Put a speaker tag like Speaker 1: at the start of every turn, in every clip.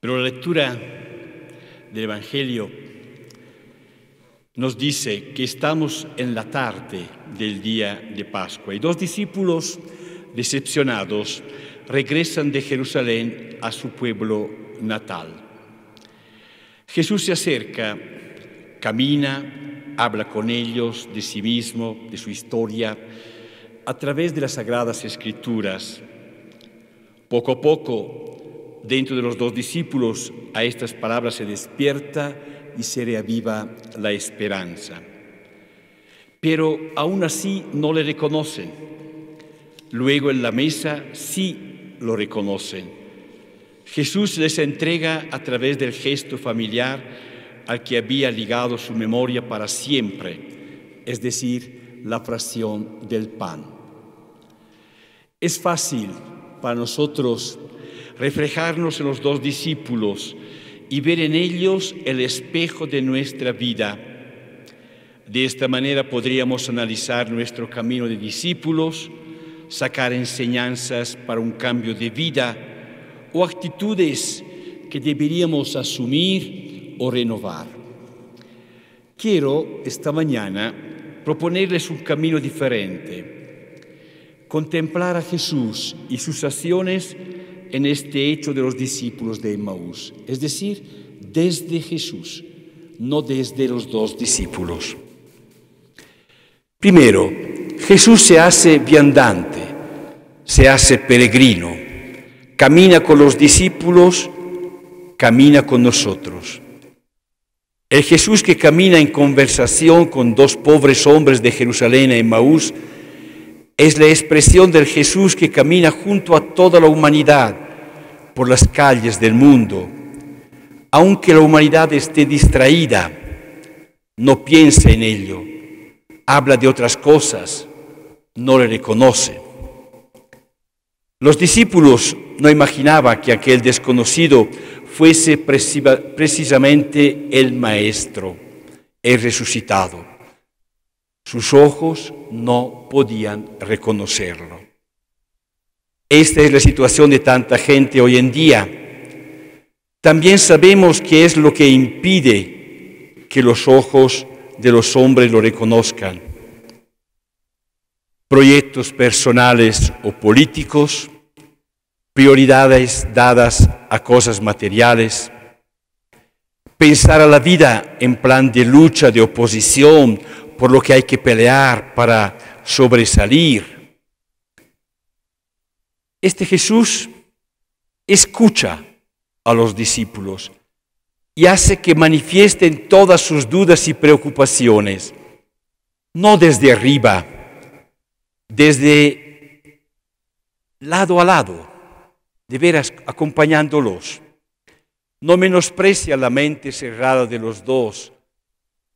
Speaker 1: Pero la lectura del Evangelio nos dice que estamos en la tarde del día de Pascua y dos discípulos decepcionados regresan de Jerusalén a su pueblo natal. Jesús se acerca, camina, habla con ellos de sí mismo, de su historia, a través de las sagradas escrituras. Poco a poco dentro de los dos discípulos a estas palabras se despierta y se reaviva la esperanza. Pero aún así no le reconocen. Luego en la mesa sí lo reconocen. Jesús les entrega a través del gesto familiar al que había ligado su memoria para siempre, es decir, la fracción del pan. Es fácil para nosotros reflejarnos en los dos discípulos y ver en ellos el espejo de nuestra vida. De esta manera podríamos analizar nuestro camino de discípulos, sacar enseñanzas para un cambio de vida o actitudes que deberíamos asumir o renovar. Quiero esta mañana proponerles un camino diferente, contemplar a Jesús y sus acciones en este hecho de los discípulos de Emmaús, es decir, desde Jesús, no desde los dos discípulos. Primero, Jesús se hace viandante, se hace peregrino, camina con los discípulos, camina con nosotros. El Jesús que camina en conversación con dos pobres hombres de Jerusalén en Maús es la expresión del Jesús que camina junto a toda la humanidad, por las calles del mundo, aunque la humanidad esté distraída, no piensa en ello, habla de otras cosas, no le reconoce. Los discípulos no imaginaban que aquel desconocido fuese precisamente el Maestro, el resucitado. Sus ojos no podían reconocerlo. Esta es la situación de tanta gente hoy en día. También sabemos qué es lo que impide que los ojos de los hombres lo reconozcan. Proyectos personales o políticos, prioridades dadas a cosas materiales, pensar a la vida en plan de lucha, de oposición, por lo que hay que pelear para sobresalir este Jesús escucha a los discípulos y hace que manifiesten todas sus dudas y preocupaciones, no desde arriba, desde lado a lado, de veras acompañándolos. No menosprecia la mente cerrada de los dos.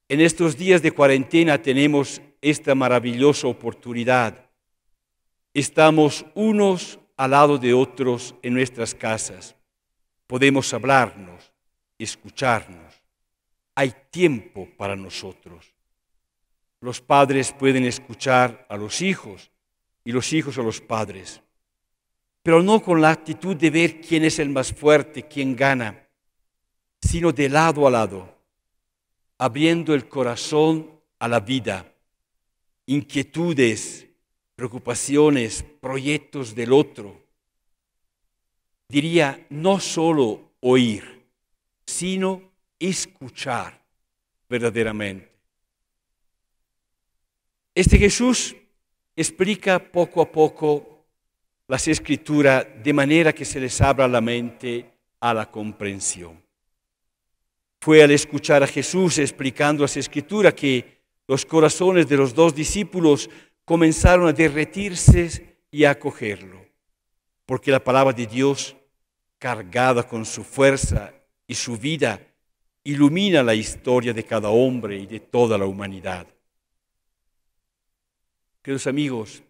Speaker 1: En estos días de cuarentena tenemos esta maravillosa oportunidad. Estamos unos al lado de otros en nuestras casas. Podemos hablarnos, escucharnos. Hay tiempo para nosotros. Los padres pueden escuchar a los hijos y los hijos a los padres, pero no con la actitud de ver quién es el más fuerte, quién gana, sino de lado a lado, abriendo el corazón a la vida, inquietudes, preocupaciones, proyectos del otro. Diría, no solo oír, sino escuchar verdaderamente. Este Jesús explica poco a poco las escrituras de manera que se les abra la mente a la comprensión. Fue al escuchar a Jesús explicando las escrituras que los corazones de los dos discípulos comenzaron a derretirse y a acogerlo, porque la palabra de Dios, cargada con su fuerza y su vida, ilumina la historia de cada hombre y de toda la humanidad. Queridos amigos,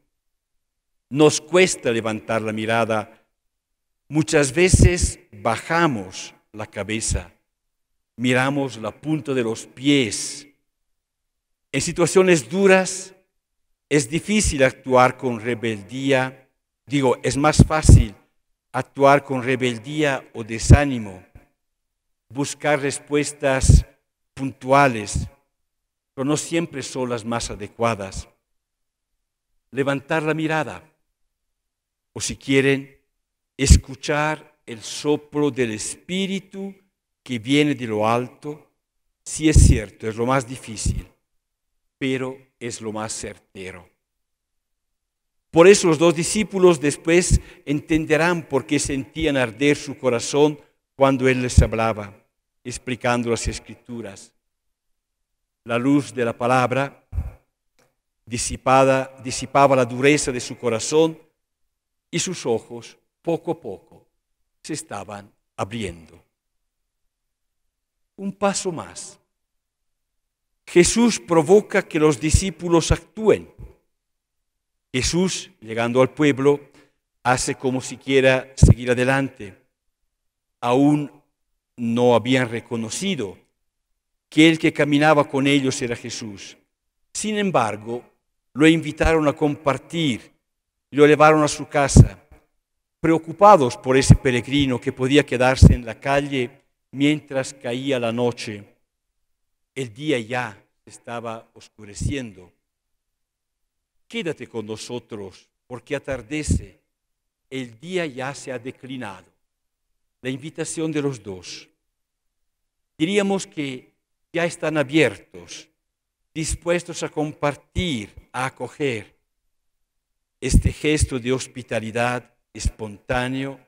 Speaker 1: nos cuesta levantar la mirada. Muchas veces bajamos la cabeza, miramos la punta de los pies. En situaciones duras, es difícil actuar con rebeldía, digo, es más fácil actuar con rebeldía o desánimo, buscar respuestas puntuales, pero no siempre son las más adecuadas. Levantar la mirada, o si quieren, escuchar el soplo del Espíritu que viene de lo alto, si sí es cierto, es lo más difícil, pero es lo más certero. Por eso los dos discípulos después entenderán por qué sentían arder su corazón cuando Él les hablaba, explicando las escrituras. La luz de la palabra disipada, disipaba la dureza de su corazón y sus ojos poco a poco se estaban abriendo. Un paso más Jesús provoca que los discípulos actúen. Jesús, llegando al pueblo, hace como si quiera seguir adelante. Aún no habían reconocido que el que caminaba con ellos era Jesús. Sin embargo, lo invitaron a compartir, lo llevaron a su casa, preocupados por ese peregrino que podía quedarse en la calle mientras caía la noche el día ya estaba oscureciendo. Quédate con nosotros porque atardece. El día ya se ha declinado. La invitación de los dos. Diríamos que ya están abiertos, dispuestos a compartir, a acoger este gesto de hospitalidad espontáneo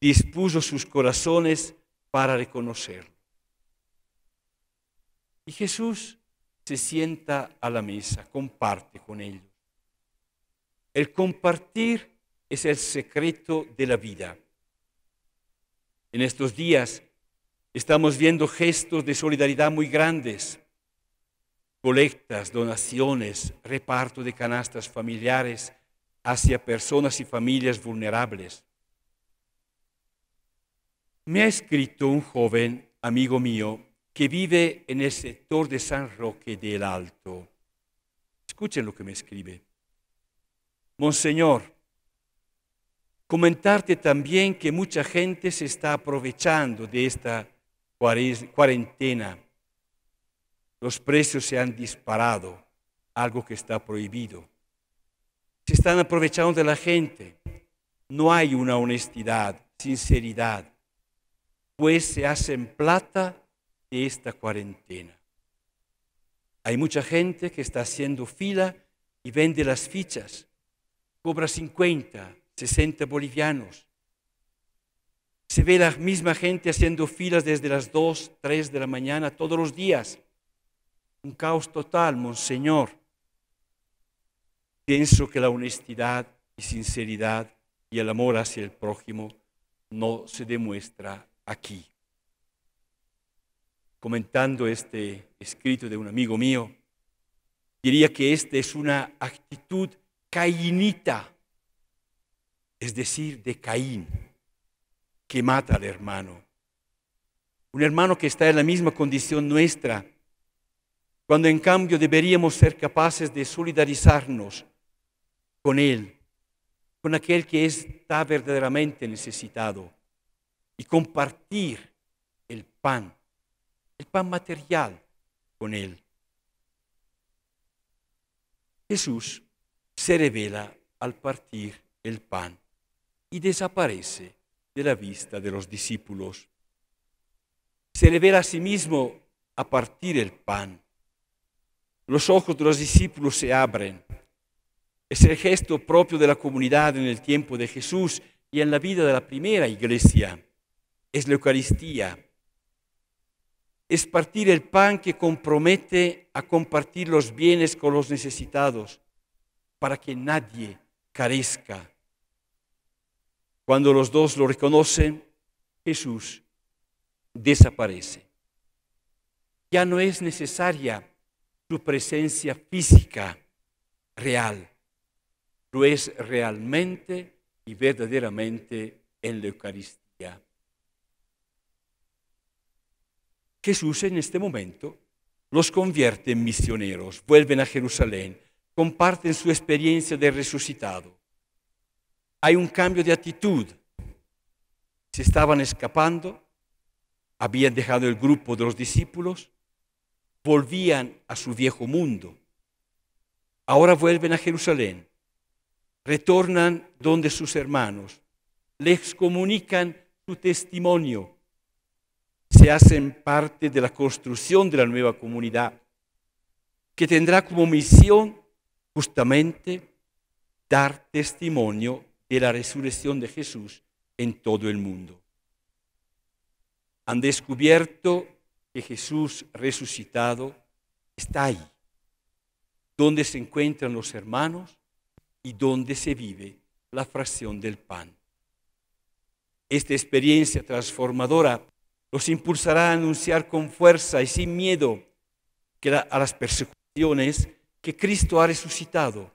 Speaker 1: dispuso sus corazones para reconocerlo. Y Jesús se sienta a la mesa, comparte con ellos. El compartir es el secreto de la vida. En estos días estamos viendo gestos de solidaridad muy grandes, colectas, donaciones, reparto de canastas familiares hacia personas y familias vulnerables. Me ha escrito un joven amigo mío que vive en el sector de San Roque del Alto. Escuchen lo que me escribe. Monseñor, comentarte también que mucha gente se está aprovechando de esta cuarentena. Los precios se han disparado, algo que está prohibido. Se están aprovechando de la gente. No hay una honestidad, sinceridad, pues se hacen plata esta cuarentena. Hay mucha gente que está haciendo fila y vende las fichas, cobra 50, 60 bolivianos. Se ve la misma gente haciendo filas desde las 2, 3 de la mañana todos los días. Un caos total, monseñor. Pienso que la honestidad y sinceridad y el amor hacia el prójimo no se demuestra aquí comentando este escrito de un amigo mío, diría que esta es una actitud caínita, es decir, de Caín, que mata al hermano. Un hermano que está en la misma condición nuestra, cuando en cambio deberíamos ser capaces de solidarizarnos con él, con aquel que está verdaderamente necesitado y compartir el pan el pan material con él. Jesús se revela al partir el pan y desaparece de la vista de los discípulos. Se revela a sí mismo a partir el pan. Los ojos de los discípulos se abren. Es el gesto propio de la comunidad en el tiempo de Jesús y en la vida de la primera iglesia. Es la Eucaristía es partir el pan que compromete a compartir los bienes con los necesitados para que nadie carezca. Cuando los dos lo reconocen, Jesús desaparece. Ya no es necesaria su presencia física real, lo es realmente y verdaderamente en la Eucaristía. Jesús en este momento los convierte en misioneros, vuelven a Jerusalén, comparten su experiencia de resucitado. Hay un cambio de actitud. Se estaban escapando, habían dejado el grupo de los discípulos, volvían a su viejo mundo. Ahora vuelven a Jerusalén, retornan donde sus hermanos, les comunican su testimonio, se hacen parte de la construcción de la nueva comunidad, que tendrá como misión justamente dar testimonio de la resurrección de Jesús en todo el mundo. Han descubierto que Jesús resucitado está ahí, donde se encuentran los hermanos y donde se vive la fracción del pan. Esta experiencia transformadora los impulsará a anunciar con fuerza y sin miedo que a las persecuciones que Cristo ha resucitado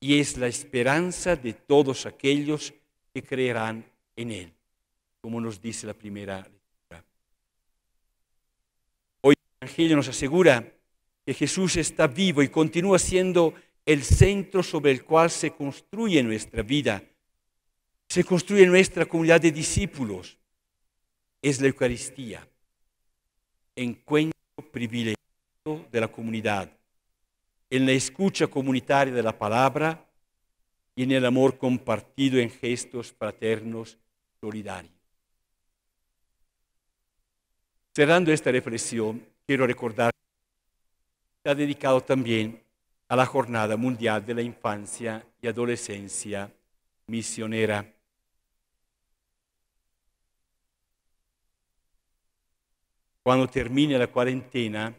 Speaker 1: y es la esperanza de todos aquellos que creerán en Él, como nos dice la primera lectura. Hoy el Evangelio nos asegura que Jesús está vivo y continúa siendo el centro sobre el cual se construye nuestra vida, se construye nuestra comunidad de discípulos es la Eucaristía, encuentro privilegiado de la comunidad, en la escucha comunitaria de la palabra y en el amor compartido en gestos fraternos solidarios. Cerrando esta reflexión, quiero recordar que está dedicado también a la Jornada Mundial de la Infancia y Adolescencia Misionera cuando termine la cuarentena,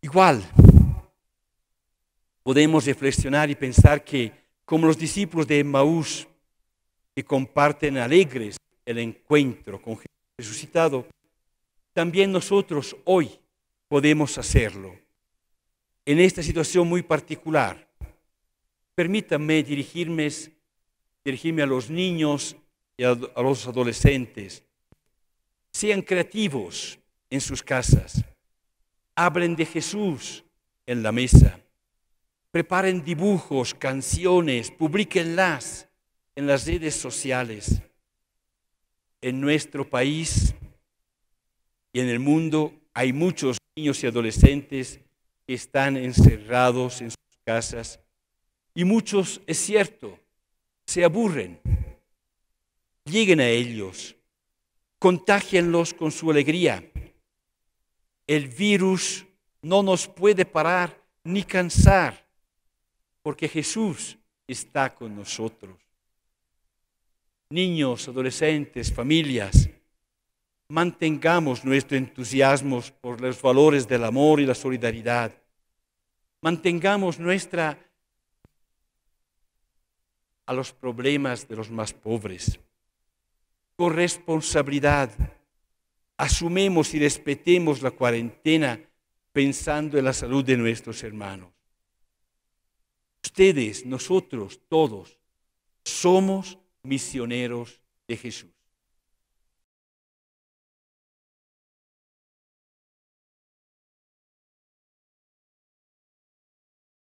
Speaker 1: igual podemos reflexionar y pensar que como los discípulos de Maús que comparten alegres el encuentro con Jesús resucitado, también nosotros hoy podemos hacerlo. En esta situación muy particular, permítanme dirigirme, dirigirme a los niños y a los adolescentes sean creativos en sus casas. Hablen de Jesús en la mesa. Preparen dibujos, canciones, publiquenlas en las redes sociales. En nuestro país y en el mundo hay muchos niños y adolescentes que están encerrados en sus casas y muchos, es cierto, se aburren. Lleguen a ellos, Contágienlos con su alegría. El virus no nos puede parar ni cansar, porque Jesús está con nosotros. Niños, adolescentes, familias, mantengamos nuestro entusiasmo por los valores del amor y la solidaridad. Mantengamos nuestra a los problemas de los más pobres. Con responsabilidad, Asumemos y respetemos la cuarentena pensando en la salud de nuestros hermanos. Ustedes, nosotros, todos, somos misioneros de Jesús.